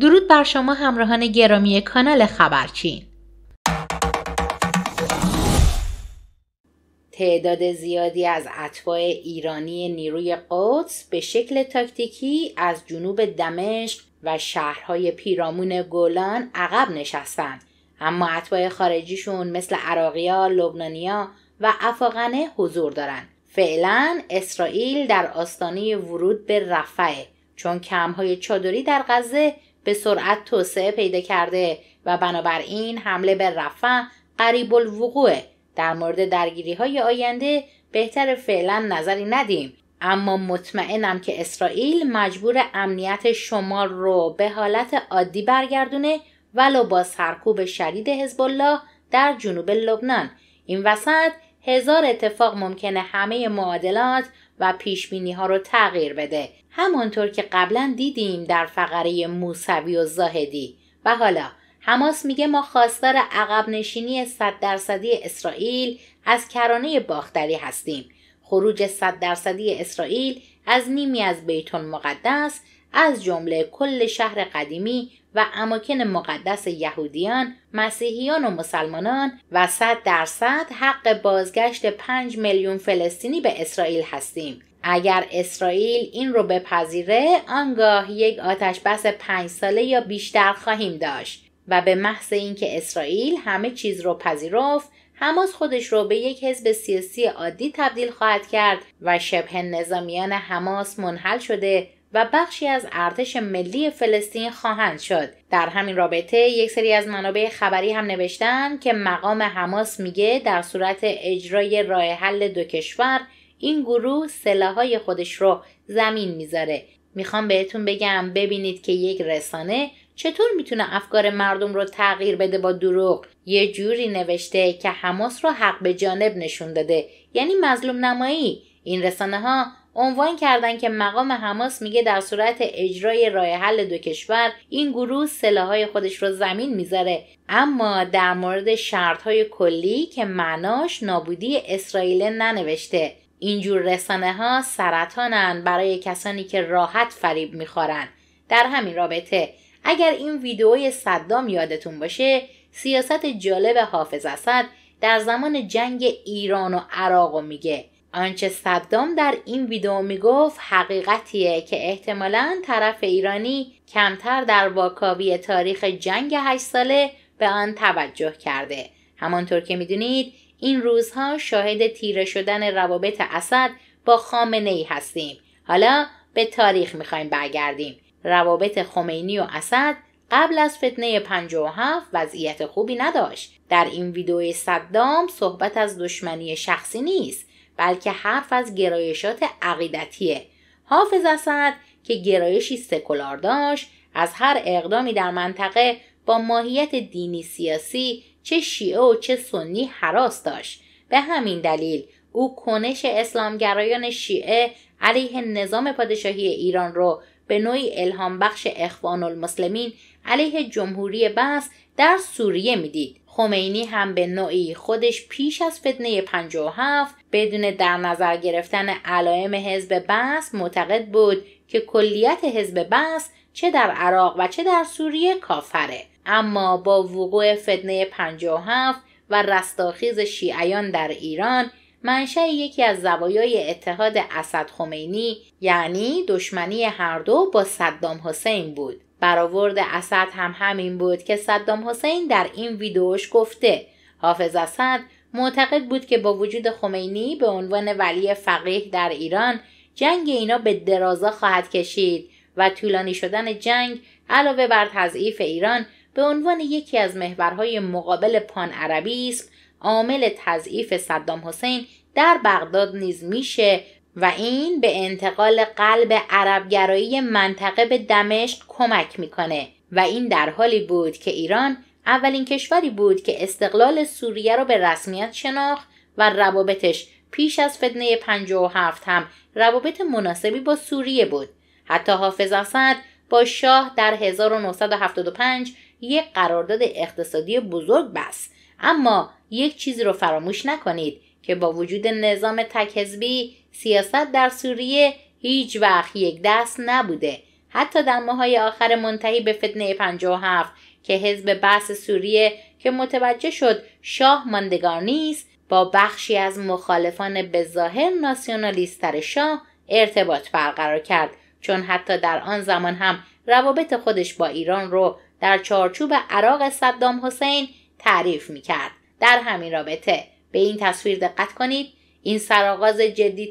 درود بر شما همراهان گرامی کانال خبرچین تعداد زیادی از اتباع ایرانی نیروی قدس به شکل تاکتیکی از جنوب دمشق و شهرهای پیرامون گولان عقب نشستند اما اتباع خارجیشون مثل عراقیا، لبنانیا و افاغنه حضور دارند فعلا اسرائیل در آستانه ورود به رفعه چون کمهای چادری در غزه به سرعت توسعه پیدا کرده و بنابراین حمله به رفع قریب الوقوع در مورد درگیری های آینده بهتر فعلا نظری ندیم اما مطمئنم که اسرائیل مجبور امنیت شمال رو به حالت عادی برگردونه ولو با سرکوب شدید حزب الله در جنوب لبنان این وسط هزار اتفاق ممکنه همه معادلات و پیش ها رو تغییر بده همانطور که قبلا دیدیم در فقره موسوی و زاهدی و حالا حماس میگه ما خواستار عقب نشینی 100 درصدی اسرائیل از کرانه باختری هستیم خروج صد درصدی اسرائیل از نیمی از بیت المقدس از جمله کل شهر قدیمی و اماکن مقدس یهودیان، مسیحیان و مسلمانان و صد درصد حق بازگشت 5 میلیون فلسطینی به اسرائیل هستیم. اگر اسرائیل این رو بپذیره آنگاه یک آتش بس پنج ساله یا بیشتر خواهیم داشت و به محض اینکه اسرائیل همه چیز رو پذیرفت حماس خودش رو به یک حزب سیاسی عادی تبدیل خواهد کرد و شبه نظامیان حماس منحل شده و بخشی از ارتش ملی فلسطین خواهند شد در همین رابطه یک سری از منابع خبری هم نوشتن که مقام حماس میگه در صورت اجرای راه حل دو کشور این گروه سلاحهای خودش رو زمین میذاره میخوام بهتون بگم ببینید که یک رسانه چطور میتونه افکار مردم رو تغییر بده با دروغ یه جوری نوشته که حماس رو حق به جانب نشون داده یعنی مظلوم نمایی این رسانه ها عنوان کردن که مقام حماس میگه در صورت اجرای راه حل دو کشور این گروه سلاحهای خودش رو زمین میذاره اما در مورد شرطهای کلی که معناش نابودی اسرائیل ننوشته اینجور رسانه ها سرطانن برای کسانی که راحت فریب میخورن در همین رابطه اگر این ویدئوی صدام یادتون باشه سیاست جالب حافظ اسد در زمان جنگ ایران و عراق میگه آنچه صدام در این ویدئو میگفت حقیقتیه که احتمالا طرف ایرانی کمتر در واکاوی تاریخ جنگ هشت ساله به آن توجه کرده همانطور که میدونید این روزها شاهد تیره شدن روابط اسد با خامنه ای هستیم حالا به تاریخ میخوایم برگردیم روابط خمینی و اسد قبل از فتنه 57 وضعیت خوبی نداشت در این ویدئوی صدام صحبت از دشمنی شخصی نیست بلکه حرف از گرایشات عقیدتیه حافظ اسد که گرایشی سکولار داشت از هر اقدامی در منطقه با ماهیت دینی سیاسی چه شیعه و چه سنی حراس داشت به همین دلیل او کنش اسلامگرایان شیعه علیه نظام پادشاهی ایران رو به نوعی الهام بخش اخوان المسلمین علیه جمهوری بس در سوریه میدید خمینی هم به نوعی خودش پیش از فتنه 57 بدون در نظر گرفتن علائم حزب بس معتقد بود که کلیت حزب بس چه در عراق و چه در سوریه کافره اما با وقوع فتنه 57 و رستاخیز شیعیان در ایران منشأ یکی از زوایای اتحاد اسد خمینی یعنی دشمنی هر دو با صدام حسین بود برآورد اسد هم همین بود که صدام حسین در این ویدیوش گفته حافظ اسد معتقد بود که با وجود خمینی به عنوان ولی فقیه در ایران جنگ اینا به درازا خواهد کشید و طولانی شدن جنگ علاوه بر تضعیف ایران به عنوان یکی از محورهای مقابل پان است عامل تضعیف صدام حسین در بغداد نیز میشه و این به انتقال قلب عربگرایی منطقه به دمشق کمک میکنه و این در حالی بود که ایران اولین کشوری بود که استقلال سوریه را به رسمیت شناخت و روابطش پیش از فتنه 57 هم روابط مناسبی با سوریه بود حتی حافظ اسد با شاه در 1975 یک قرارداد اقتصادی بزرگ بست اما یک چیزی رو فراموش نکنید که با وجود نظام تکحزبی سیاست در سوریه هیچ وقت یک دست نبوده حتی در ماهای آخر منتهی به فتنه 57 که حزب بحث سوریه که متوجه شد شاه ماندگار نیست با بخشی از مخالفان به ظاهر ناسیونالیستر شاه ارتباط برقرار کرد چون حتی در آن زمان هم روابط خودش با ایران رو در چارچوب عراق صدام حسین تعریف می کرد. در همین رابطه به این تصویر دقت کنید این سرآغاز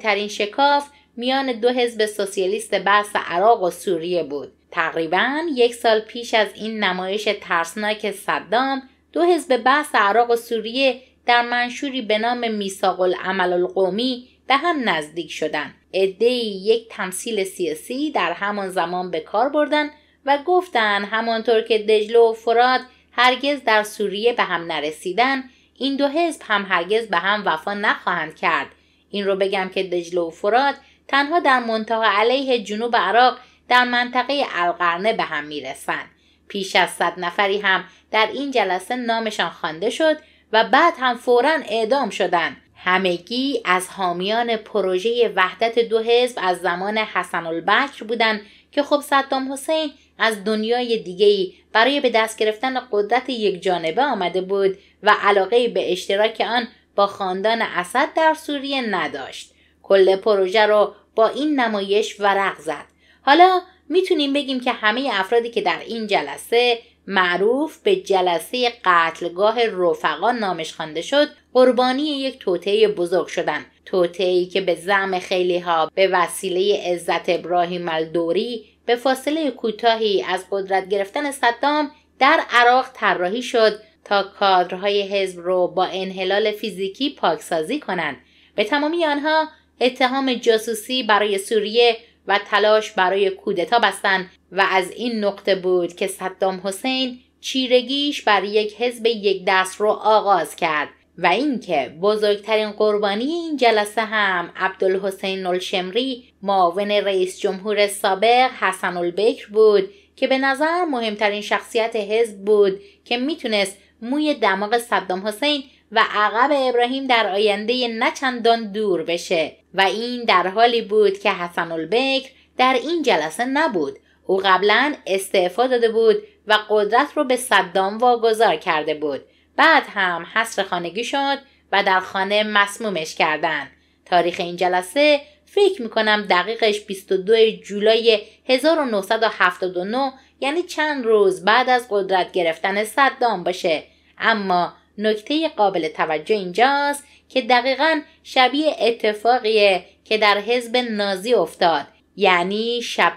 ترین شکاف میان دو حزب سوسیالیست بحث عراق و سوریه بود تقریبا یک سال پیش از این نمایش ترسناک صدام دو حزب بحث عراق و سوریه در منشوری به نام میثاق العمل القومی به هم نزدیک شدند عدهای یک تمثیل سیاسی در همان زمان به کار بردن و گفتند همانطور که دجله و فراد هرگز در سوریه به هم نرسیدن این دو حزب هم هرگز به هم وفا نخواهند کرد این رو بگم که دجله و فرات تنها در منطقه علیه جنوب عراق در منطقه القرنه به هم میرسند پیش از صد نفری هم در این جلسه نامشان خوانده شد و بعد هم فورا اعدام شدند همگی از حامیان پروژه وحدت دو حزب از زمان حسن البکر بودند که خب صدام حسین از دنیای دیگهی برای به دست گرفتن قدرت یک جانبه آمده بود و علاقه به اشتراک آن با خاندان اسد در سوریه نداشت کل پروژه رو با این نمایش ورق زد حالا میتونیم بگیم که همه افرادی که در این جلسه معروف به جلسه قتلگاه رفقا نامش خوانده شد قربانی یک توطعه بزرگ شدن توطعه‌ای که به زعم خیلی ها به وسیله عزت ابراهیم الدوری به فاصله کوتاهی از قدرت گرفتن صدام در عراق طراحی شد تا کادرهای حزب رو با انحلال فیزیکی پاکسازی کنند به تمامی آنها اتهام جاسوسی برای سوریه و تلاش برای کودتا بستن و از این نقطه بود که صدام حسین چیرگیش بر یک حزب یک دست رو آغاز کرد و اینکه بزرگترین قربانی این جلسه هم عبدالحسین نلشمری معاون رئیس جمهور سابق حسن البکر بود که به نظر مهمترین شخصیت حزب بود که میتونست موی دماغ صدام حسین و عقب ابراهیم در آینده نچندان دور بشه و این در حالی بود که حسن البکر در این جلسه نبود او قبلا استعفا داده بود و قدرت رو به صدام واگذار کرده بود بعد هم حصر خانگی شد و در خانه مسمومش کردن تاریخ این جلسه فکر میکنم دقیقش 22 جولای 1979 یعنی چند روز بعد از قدرت گرفتن صدام باشه اما نکته قابل توجه اینجاست که دقیقا شبیه اتفاقیه که در حزب نازی افتاد یعنی شب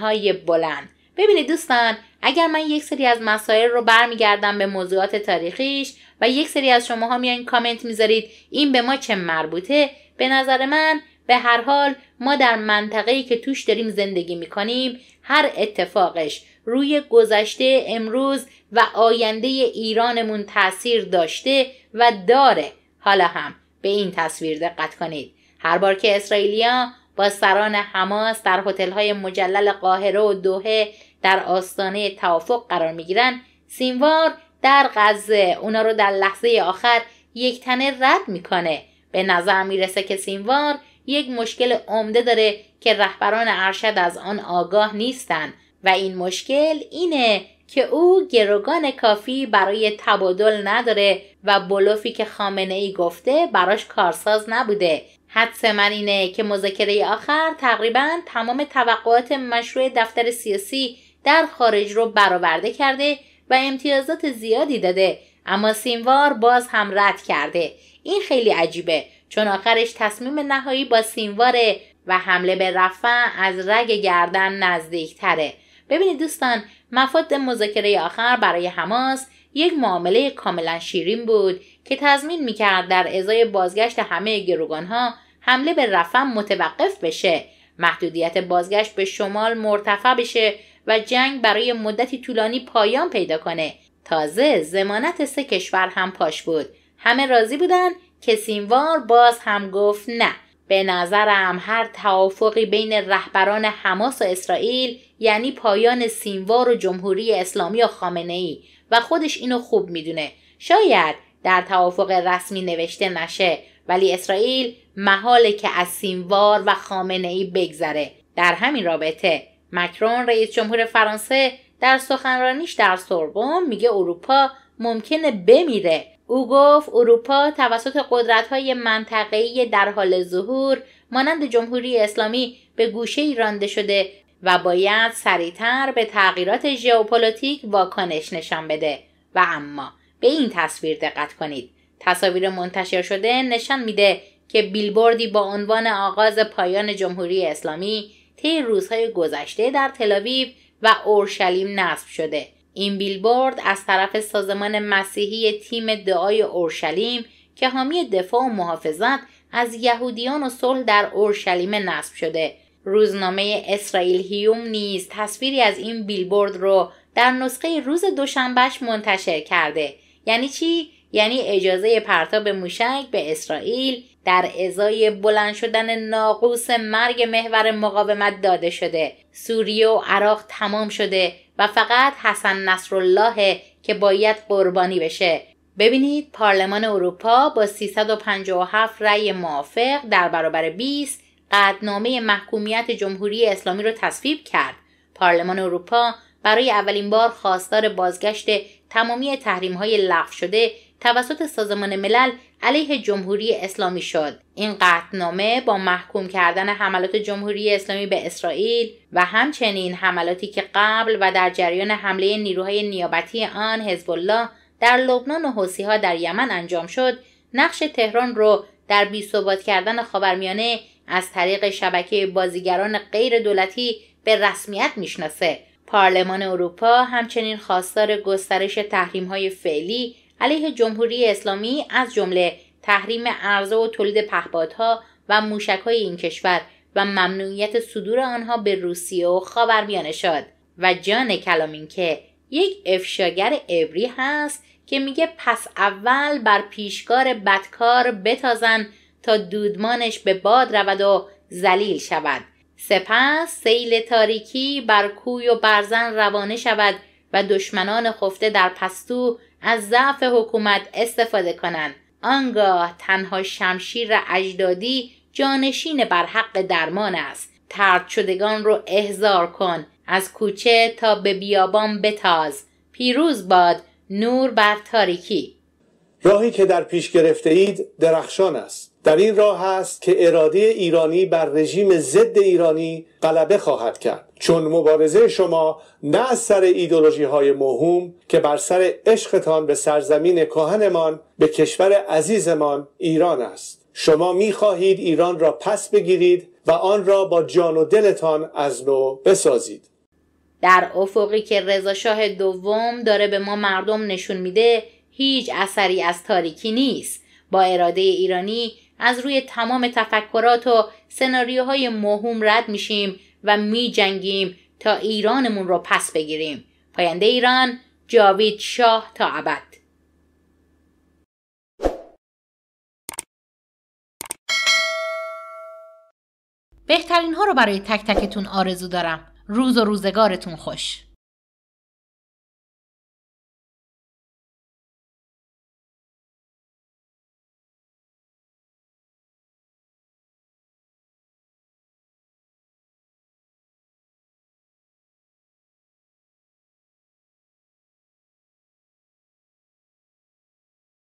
های بلند ببینید دوستان اگر من یک سری از مسائل رو برمیگردم به موضوعات تاریخیش و یک سری از شماها میایین کامنت میذارید این به ما چه مربوطه به نظر من به هر حال ما در منطقه‌ای که توش داریم زندگی میکنیم هر اتفاقش روی گذشته امروز و آینده ایرانمون تاثیر داشته و داره حالا هم به این تصویر دقت کنید هر بار که اسرائیلیا با سران حماس در هتل‌های مجلل قاهره و دوحه در آستانه توافق قرار میگیرن سینوار در غزه اونا رو در لحظه آخر یک تنه رد میکنه به نظر میرسه که سینوار یک مشکل عمده داره که رهبران ارشد از آن آگاه نیستن و این مشکل اینه که او گروگان کافی برای تبادل نداره و بلوفی که خامنه ای گفته براش کارساز نبوده حدس من اینه که مذاکره آخر تقریبا تمام توقعات مشروع دفتر سیاسی در خارج رو برآورده کرده و امتیازات زیادی داده اما سینوار باز هم رد کرده این خیلی عجیبه چون آخرش تصمیم نهایی با سینواره و حمله به رفع از رگ گردن نزدیک تره ببینید دوستان مفاد مذاکره آخر برای حماس یک معامله کاملا شیرین بود که تضمین میکرد در ازای بازگشت همه گروگانها حمله به رفع متوقف بشه محدودیت بازگشت به شمال مرتفع بشه و جنگ برای مدتی طولانی پایان پیدا کنه تازه زمانت سه کشور هم پاش بود همه راضی بودن که سینوار باز هم گفت نه به نظرم هر توافقی بین رهبران حماس و اسرائیل یعنی پایان سینوار و جمهوری اسلامی و خامنه ای و خودش اینو خوب میدونه شاید در توافق رسمی نوشته نشه ولی اسرائیل محاله که از سینوار و خامنه ای بگذره در همین رابطه مکرون رئیس جمهور فرانسه در سخنرانیش در سوربن میگه اروپا ممکنه بمیره او گفت اروپا توسط قدرت های منطقه‌ای در حال ظهور مانند جمهوری اسلامی به گوشه رانده شده و باید سریعتر به تغییرات ژئوپلیتیک واکنش نشان بده و اما به این تصویر دقت کنید تصاویر منتشر شده نشان میده که بیلبوردی با عنوان آغاز پایان جمهوری اسلامی طی روزهای گذشته در تلاویو و اورشلیم نصب شده این بیلبورد از طرف سازمان مسیحی تیم دعای اورشلیم که حامی دفاع و محافظت از یهودیان و صلح در اورشلیم نصب شده روزنامه اسرائیل هیوم نیز تصویری از این بیلبورد رو در نسخه روز دوشنبهش منتشر کرده یعنی چی یعنی اجازه پرتاب موشک به اسرائیل در ازای بلند شدن ناقوس مرگ محور مقاومت داده شده سوریه و عراق تمام شده و فقط حسن نصرالله که باید قربانی بشه ببینید پارلمان اروپا با 357 رأی موافق در برابر 20 قدنامه محکومیت جمهوری اسلامی رو تصویب کرد پارلمان اروپا برای اولین بار خواستار بازگشت تمامی تحریم های لغو شده توسط سازمان ملل علیه جمهوری اسلامی شد این قطنامه با محکوم کردن حملات جمهوری اسلامی به اسرائیل و همچنین حملاتی که قبل و در جریان حمله نیروهای نیابتی آن حزب الله در لبنان و ها در یمن انجام شد نقش تهران رو در بیثبات کردن خاورمیانه از طریق شبکه بازیگران غیر دولتی به رسمیت میشناسه پارلمان اروپا همچنین خواستار گسترش تحریم های فعلی علیه جمهوری اسلامی از جمله تحریم عرضه و تولید پهپادها و های این کشور و ممنوعیت صدور آنها به روسیه و خاورمیانه شد و جان کلامین که یک افشاگر عبری هست که میگه پس اول بر پیشکار بدکار بتازن تا دودمانش به باد رود و زلیل شود سپس سیل تاریکی بر کوی و برزن روانه شود و دشمنان خفته در پستو از ضعف حکومت استفاده کنند آنگاه تنها شمشیر اجدادی جانشین بر حق درمان است ترد شدگان رو احضار کن از کوچه تا به بیابان بتاز پیروز باد نور بر تاریکی راهی که در پیش گرفته اید درخشان است در این راه است که اراده ایرانی بر رژیم ضد ایرانی غلبه خواهد کرد چون مبارزه شما نه از سر ایدولوژی های مهم که بر سر عشقتان به سرزمین کهنمان به کشور عزیزمان ایران است شما میخواهید ایران را پس بگیرید و آن را با جان و دلتان از نو بسازید در افقی که رضاشاه دوم داره به ما مردم نشون میده هیچ اثری از تاریکی نیست با اراده ایرانی از روی تمام تفکرات و سناریوهای مهم رد میشیم و میجنگیم تا ایرانمون رو پس بگیریم پاینده ایران جاوید شاه تا ابد بهترین ها رو برای تک تکتون آرزو دارم روز و روزگارتون خوش